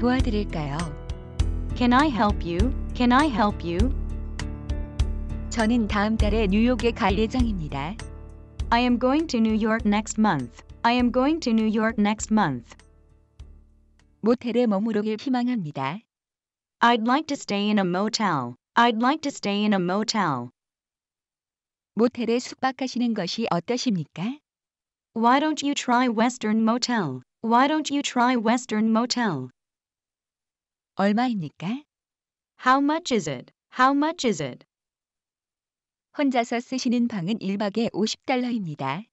도와드릴까요? Can I help you? Can I help you? 저는 다음 달에 뉴욕에 갈 예정입니다. I am going to New York next month. I am going to New York next month. 모텔에 머무르길 희망합니다. I'd like to stay in a motel. I'd like to stay in a motel. 모텔에 숙박하시는 것이 어떠십니까? Why don't you try Western Motel? Why don't you try Western Motel? 얼마입니까? How much is it? How much is it? 혼자서 쓰시는 방은 1박에 50달러입니다.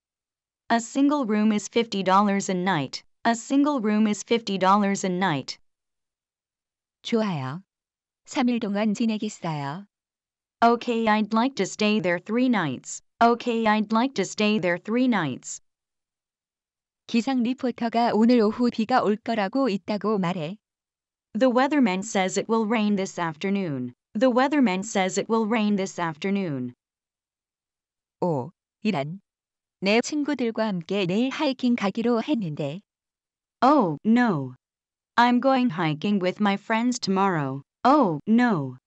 A single room is $50 a night. A single room is $50 a night. 좋아요. 3일 동안 지내겠어요. Okay, I'd like to stay there 3 nights. Okay, I'd like to stay there 3 nights. 기상 리포터가 오늘 오후 비가 올 거라고 있다고 말해. The weatherman says it will rain this afternoon. The weatherman says it will rain this afternoon. 5. 이란. 내 친구들과 함께 내일 하이킹 가기로 했는데. Oh, no. I'm going hiking with my friends tomorrow. Oh, no.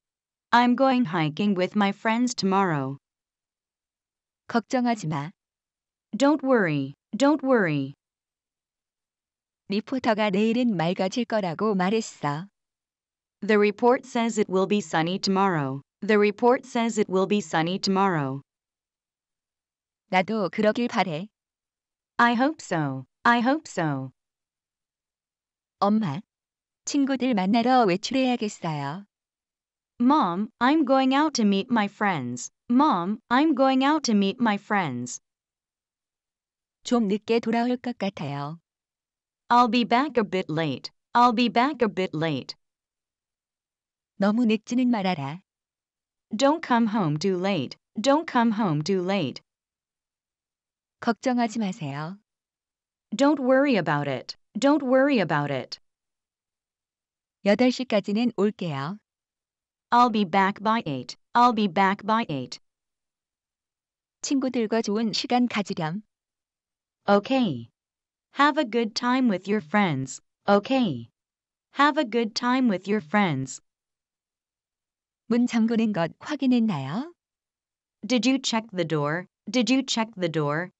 I'm going hiking with my friends tomorrow. 걱정하지 마. Don't worry. Don't worry. 리포터가 내일은 맑아질 거라고 말했어. The report says it will be sunny tomorrow. The report says it will be sunny tomorrow. 나도 그러길 바래. I hope so. I hope so. 엄마, 친구들 만나러 외출해야겠어요. Mom, I'm going out to meet my friends. Mom, I'm going out to meet my friends. 좀 늦게 돌아올 것 같아요. I'll be back a bit late. I'll be back a bit late. 너무 늦지는 말아라. Don't come home too late. Don't come home too late. 걱정하지 마세요. Don't worry about it. Don't worry about it. 8시까지는 올게요. I'll be back by 8. I'll be back by 8. 친구들과 좋은 시간 가지렴. Okay. Have a good time with your friends, okay? Have a good time with your friends. 문 잠그는 것 확인했나요? Did you check the door? Did you check the door?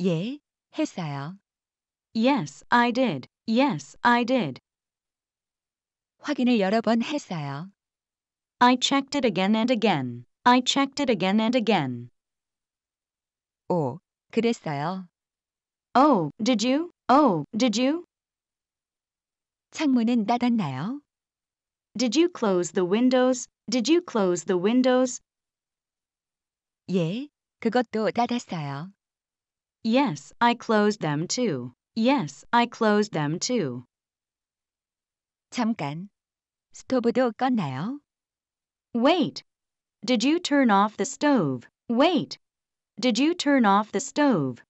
예, 했어요. Yes, I did. Yes, I did. 확인을 여러 번 했어요. I checked it again and again. I checked it again and again. 오, 그랬어요. Oh, did you? Oh, did you? 창문은 닫았나요? Did you close the windows? Did you close the windows? 예, 그것도 닫았어요. Yes, I closed them too. Yes, I closed them too. 잠깐. 스토브도 껐나요? Wait. Did you turn off the stove? Wait. Did you turn off the stove?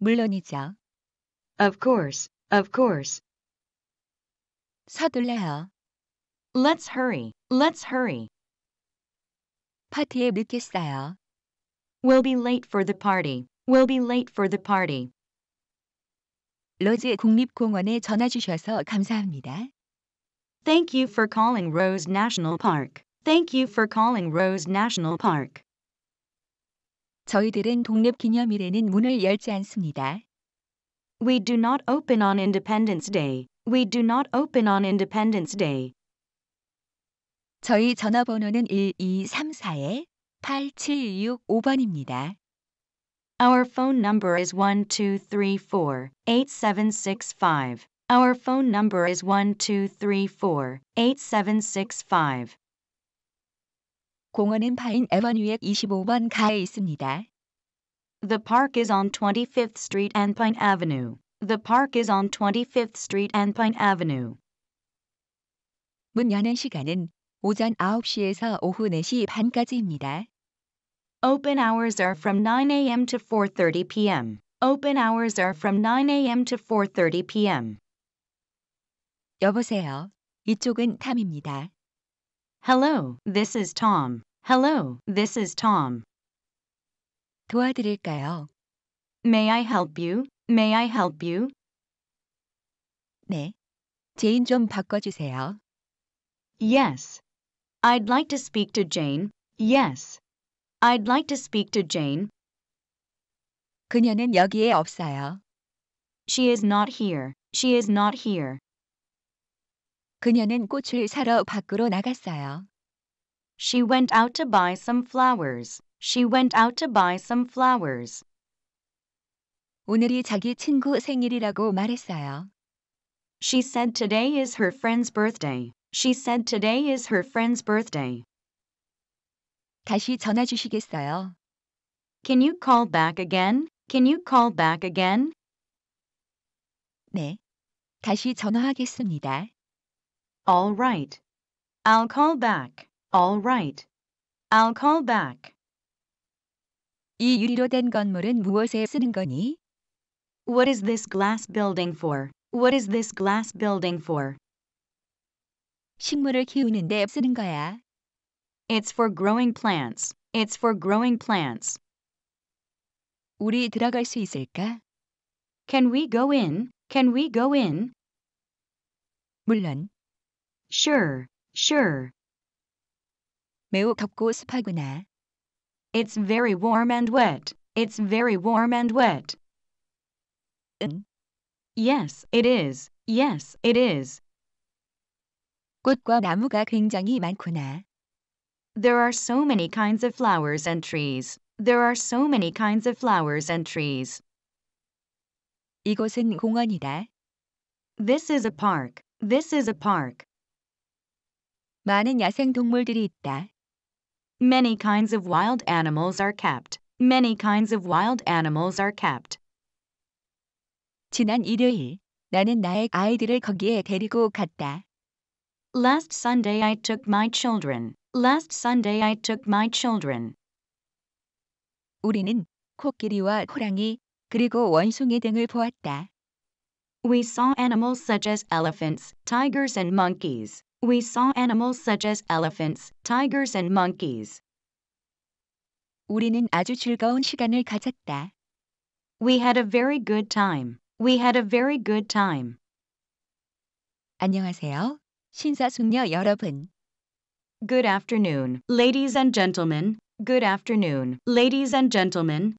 물론이죠. Of course, of course. 서둘러요. Let's hurry, let's hurry. 파티에 늦겠어요. We'll be late for the party, we'll be late for the party. 로즈 국립공원에 전화 주셔서 감사합니다. Thank you for calling Rose National Park. Thank you for calling Rose National Park. 저희들은 독립 기념일에는 문을 열지 않습니다. We do not open on Independence Day. We do not open on Independence Day. 저희 전화번호는 1234-8765번입니다. Our phone number is 1234-8765. Our phone number is 1234-8765. 공원은 파인 에버뉴의 25번 가에 있습니다. The park is on 25th Street and Pine Avenue. The park is on 25th Street and Pine Avenue. 문 여는 시간은 오전 9시에서 오후 4시 반까지입니다. Open hours are from 9 a.m. to 4:30 p.m. Open hours are from 9 a.m. to 4:30 p.m. 여보세요. 이쪽은 탐입니다. Hello, this is Tom. Hello, this is Tom. 도와드릴까요? May I help you? May I help you? 네. 제인 좀 바꿔주세요. Yes. I'd like to speak to Jane. Yes. I'd like to speak to Jane. 그녀는 여기에 없어요. She is not here. She is not here. 그녀는 꽃을 사러 밖으로 나갔어요. She went out to buy some flowers. She went out to buy some flowers. 오늘이 자기 친구 생일이라고 말했어요. She said today is her friend's birthday. She said today is her friend's birthday. 다시 전화 주시겠어요? Can you call back again? Can you call back again? 네. 다시 전화하겠습니다. All right. I'll call back. All right. I'll call back. 이 유리로 된 건물은 무엇에 쓰는 거니? What is this glass building for? What is this glass building for? 식물을 쓰는 거야. It's for growing plants. It's for growing plants. 우리 들어갈 수 있을까? Can we go in? Can we go in? 물론. Sure. Sure. 매우 덥고 습하구나. It's very warm and wet. It's very warm and wet. 응. Yes, it is. Yes, it is. 꽃과 나무가 굉장히 많구나. There are so many kinds of flowers and trees. There are so many kinds of flowers and trees. 이곳은 공원이다. This is a park. This is a park. 많은 야생 동물들이 있다. Many kinds of wild animals are kept. Many kinds of wild animals are kept. 지난 일요일 나는 나의 아이들을 거기에 데리고 갔다. Last Sunday I took my children. Last Sunday I took my children. 우리는 코끼리와 호랑이 그리고 원숭이 등을 보았다. We saw animals such as elephants, tigers and monkeys. We saw animals such as elephants, tigers and monkeys. 우리는 아주 즐거운 시간을 가졌다. We had a very good time. We had a very good time. 안녕하세요. 신사숙녀 여러분. Good afternoon, ladies and gentlemen. Good afternoon, ladies and gentlemen.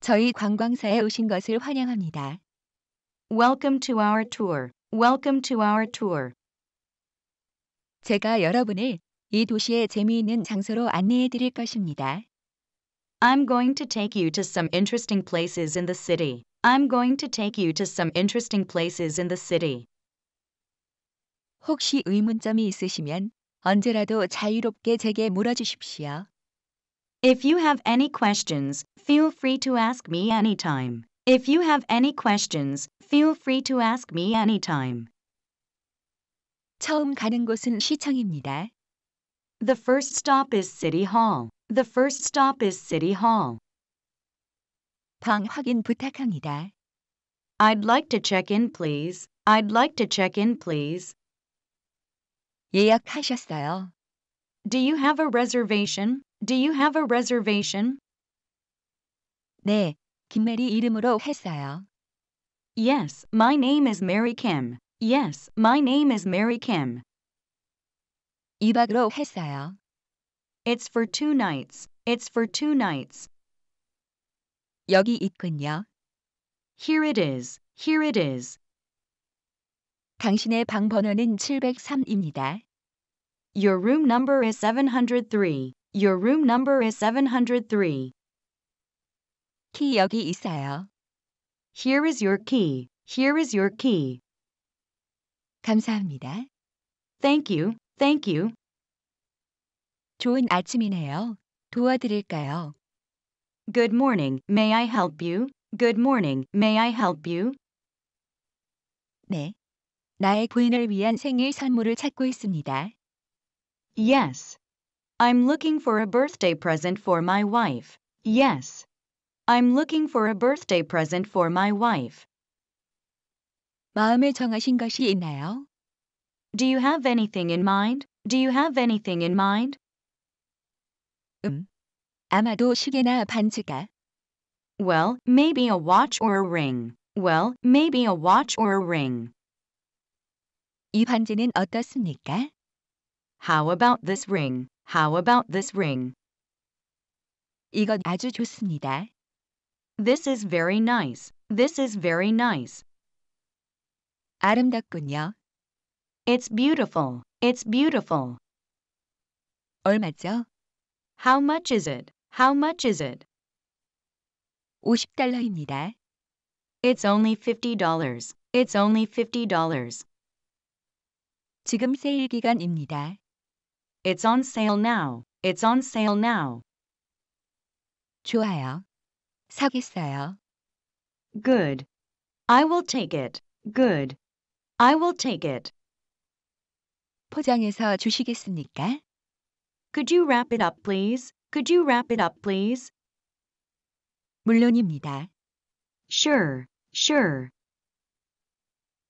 저희 관광사에 오신 것을 환영합니다. Welcome to our tour. Welcome to our tour. 제가 여러분을 이 도시의 재미있는 장소로 안내해 드릴 것입니다. I'm going to take you to some interesting places in the city. I'm going to take you to some interesting places in the city. 혹시 의문점이 있으시면 언제라도 자유롭게 제게 물어주십시오. If you have any questions, feel free to ask me anytime. If you have any questions, feel free to ask me anytime. 처음 가는 곳은 시청입니다. The first stop is City Hall. The first stop is City Hall. 방 확인 부탁합니다. I'd like to check in, please. I'd like to check in, please. 예약하셨어요? Do you have a reservation? Do you have a reservation? 네, 김메리 이름으로 했어요. Yes, my name is Mary Kim. Yes, my name is Mary Kim. 이박으로 했어요. It's for two nights. It's for two nights. 여기 있군요. Here it is. Here it is. 당신의 방 번호는 703입니다. Your room number is 703. Your room number is 703. 키 여기 있어요. Here is your key. Here is your key. 감사합니다. Thank you, thank you. 좋은 아침이네요. 도와드릴까요? Good morning, may I help you? Good morning, may I help you? 네. 나의 부인을 위한 생일 선물을 찾고 있습니다. Yes. I'm looking for a birthday present for my wife. Yes. I'm looking for a birthday present for my wife. 마음에 정하신 것이 있나요? Do you have anything in mind? Do you have anything in mind? 음. 아마도 시계나 반지가. Well, maybe a watch or a ring. Well, maybe a watch or a ring. 이 반지는 어떻습니까? How about this ring? How about this ring? 이건 아주 좋습니다. This is very nice. This is very nice. 아름답군요. It's beautiful. It's beautiful. 얼마죠? How much is it? How much is it? 50달러입니다. It's only $50. It's only $50. 지금 세일 기간입니다. It's on sale now. It's on sale now. 좋아요. 사겠어요. Good. I will take it. Good. I will take it. 포장해서 주시겠습니까? Could you wrap it up, please? Could you wrap it up, please? 물론입니다. Sure, sure.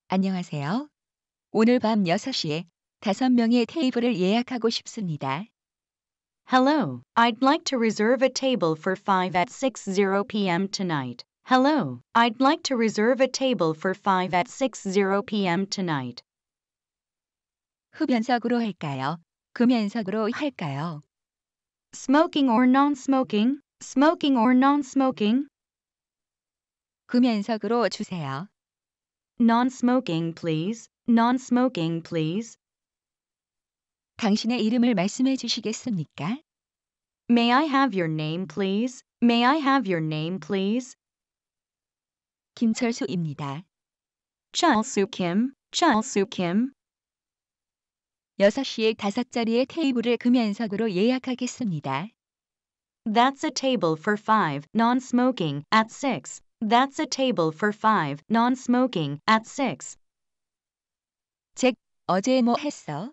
안녕하세요. 오늘 밤 6시에 명의 테이블을 예약하고 싶습니다. Hello, I'd like to reserve a table for 5 at 60 p.m. tonight. Hello, I'd like to reserve a table for 5 at 6:0 p.m. tonight. 흡연석으로 할까요? 금연석으로 할까요? Smoking or non-smoking? Smoking or non-smoking? 금연석으로 주세요. Non-smoking, please. Non-smoking, please. 당신의 이름을 말씀해 주시겠습니까? May I have your name, please? May I have your name, please? 김철수입니다. 철수 김, 철수 김. 6시에 5자리의 테이블을 금연석으로 예약하겠습니다. That's a table for 5, non-smoking, at 6. That's a table for 5, non-smoking, at 6. 잭, 어제 뭐 했어?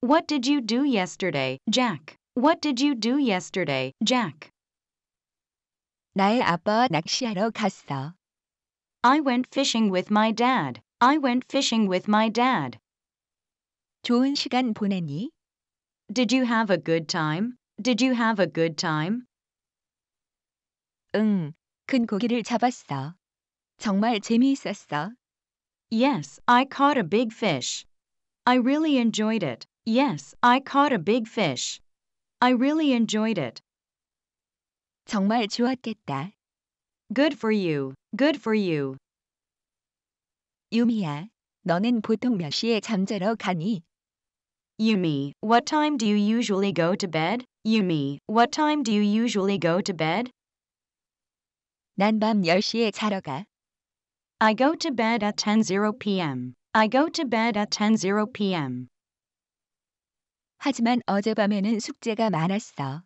What did you do yesterday, Jack? What did you do yesterday, Jack? 나의 아빠와 낚시하러 갔어. I went fishing with my dad. I went fishing with my dad. 좋은 시간 보냈니? Did you have a good time? Did you have a good time? 응, 큰 고기를 잡았어. 정말 재미있었어. Yes, I caught a big fish. I really enjoyed it. Yes, I caught a big fish. I really enjoyed it. 정말 좋았겠다. Good for you. Good for you. 유미야, 너는 보통 몇 시에 잠자러 가니? Yumi, what time do you usually go to bed? Yumi, what time do you usually go to bed? 난 밤 10시에 자러 가. I go to bed at 10:00 p.m. I go to bed at 10:00 p.m. 하지만 어젯밤에는 숙제가 많았어.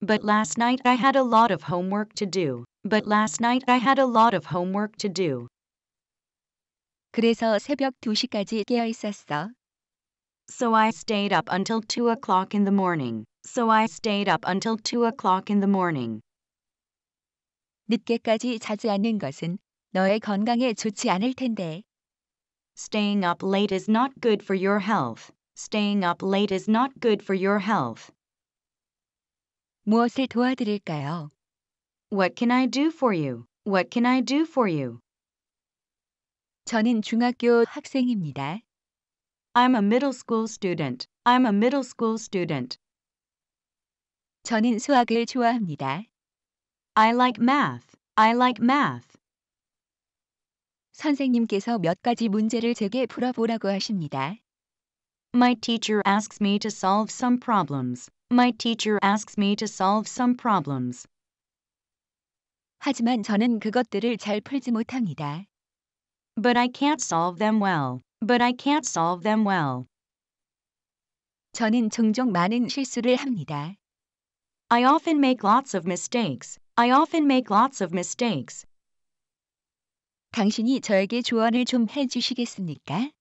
But last night I had a lot of homework to do. But last night I had a lot of homework to do. 그래서 새벽 2시까지 깨어 있었어. So I stayed up until 2 o'clock in the morning. So I stayed up until 2 o'clock in the morning. 늦게까지 자지 않는 것은 너의 건강에 좋지 않을 텐데. Staying up late is not good for your health. Staying up late is not good for your health. 무엇을 도와드릴까요? What can I do for you? What can I do for you? 저는 중학교 학생입니다. I'm a middle school student. I'm a middle school student. 저는 수학을 좋아합니다. I like math. I like math. 선생님께서 몇 가지 문제를 제게 풀어보라고 하십니다. My teacher asks me to solve some problems. My teacher asks me to solve some problems. 하지만 저는 그것들을 잘 풀지 못합니다. But I can't solve them well. But I can't solve them well. 저는 종종 많은 실수를 합니다. I often make lots of mistakes. I often make lots of mistakes. 당신이 저에게 조언을 좀 해주시겠습니까?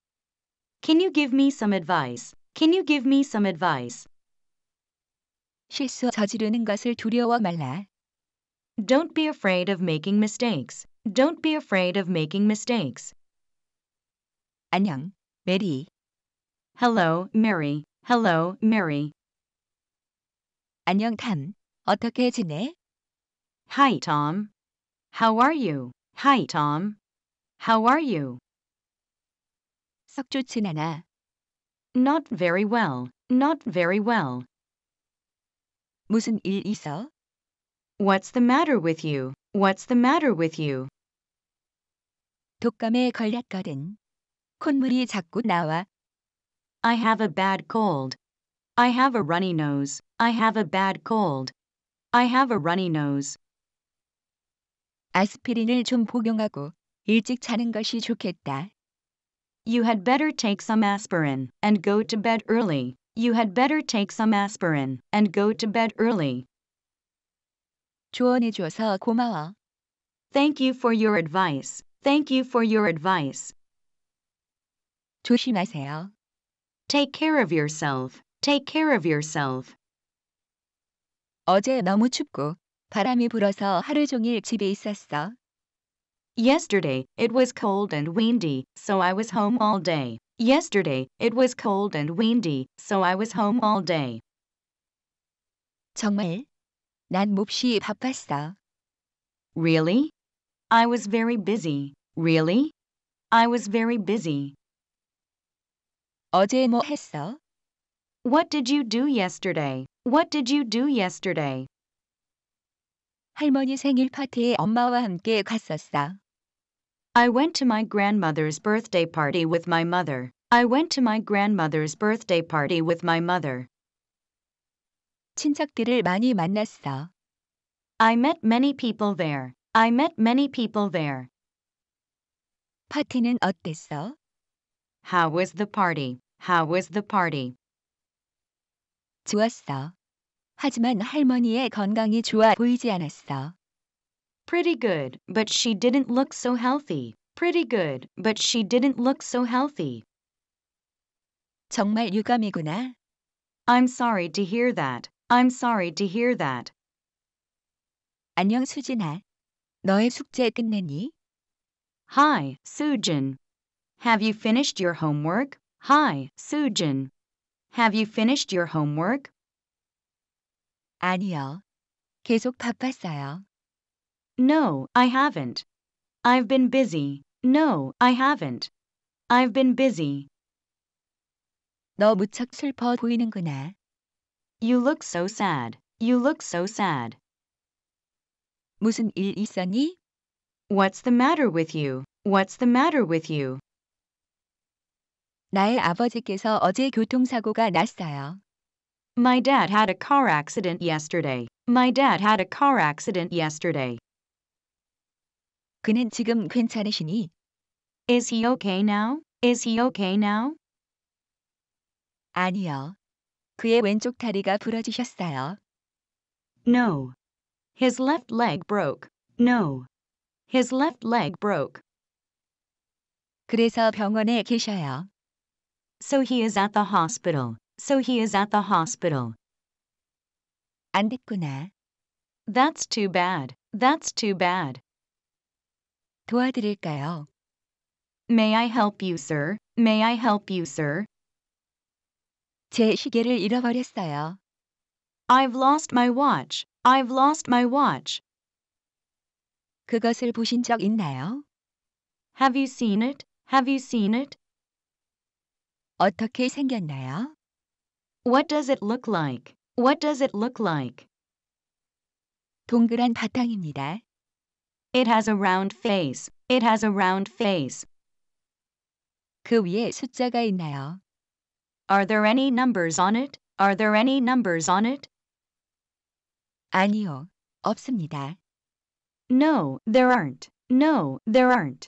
Can you give me some advice? Can you give me some advice? 실수 저지르는 것을 두려워 말라. Don't be afraid of making mistakes. Don't be afraid of making mistakes. 안녕, Mary. Hello, Mary. Hello, Mary. 안녕, Tom. 어떻게 지내? Hi, Tom. How are you? Hi, Tom. How are you? 썩 좋진 않아. Not very well. Not very well. 무슨 일 있어? What's the matter with you? What's the matter with you? 독감에 걸렸거든. 콧물이 자꾸 나와. I have a bad cold. I have a runny nose. I have a bad cold. I have a runny nose. 아스피린을 좀 복용하고 일찍 자는 것이 좋겠다. You had better take some aspirin and go to bed early. You had better take some aspirin and go to bed early. 조언해 줘서 고마워. Thank you for your advice. Thank you for your advice. 조심하세요. Take care of yourself. Take care of yourself. 어제 너무 춥고 바람이 불어서 하루 종일 집에 있었어. Yesterday, it was cold and windy, so I was home all day. Yesterday, it was cold and windy, so I was home all day. 정말 난 몹시 바빴어. Really? I was very busy. Really? I was very busy. 어제 뭐 했어? What did you do yesterday? What did you do yesterday? 할머니 생일 파티에 엄마와 함께 갔었어. I went to my grandmother's birthday party with my mother. I went to my grandmother's birthday party with my mother. 친척들을 많이 만났어. I met many people there. I met many people there. 파티는 어땠어? How was the party? How was the party? 좋았어. 하지만 할머니의 건강이 좋아 보이지 않았어. Pretty good, but she didn't look so healthy. Pretty good, but she didn't look so healthy. 정말 유감이구나. I'm sorry to hear that. I'm sorry to hear that. 안녕 수진아. 너의 숙제 끝냈니? Hi, Sujin. Have you finished your homework? Hi, Sujin. Have you finished your homework? 아니요. 계속 바빴어요. No, I haven't. I've been busy. No, I haven't. I've been busy. 너 무척 슬퍼 보이는구나. You look so sad. You look so sad. 무슨 일 있었니? What's the matter with you? What's the matter with you? 나의 아버지께서 어제 교통사고가 났어요. My dad had a car accident yesterday. My dad had a car accident yesterday. 그는 지금 괜찮으시니? Is he okay now? Is he okay now? 아니요. 그의 왼쪽 다리가 부러지셨어요. No. His left leg broke. No. His left leg broke. 그래서 병원에 계셔요. So he is at the hospital. So he is at the hospital. 안 됐구나. That's too bad. That's too bad. 도와드릴까요? May I help you, sir? May I help you, sir? 제 시계를 잃어버렸어요. I've lost my watch. I've lost my watch. 그것을 보신 적 있나요? Have you seen it? Have you seen it? 어떻게 생겼나요? What does it look like? What does it look like? 동그란 바탕입니다. It has a round face. It has a round face. 그 위에 숫자가 있나요? Are there any numbers on it? Are there any numbers on it? 아니요, 없습니다. No, there aren't. No, there aren't.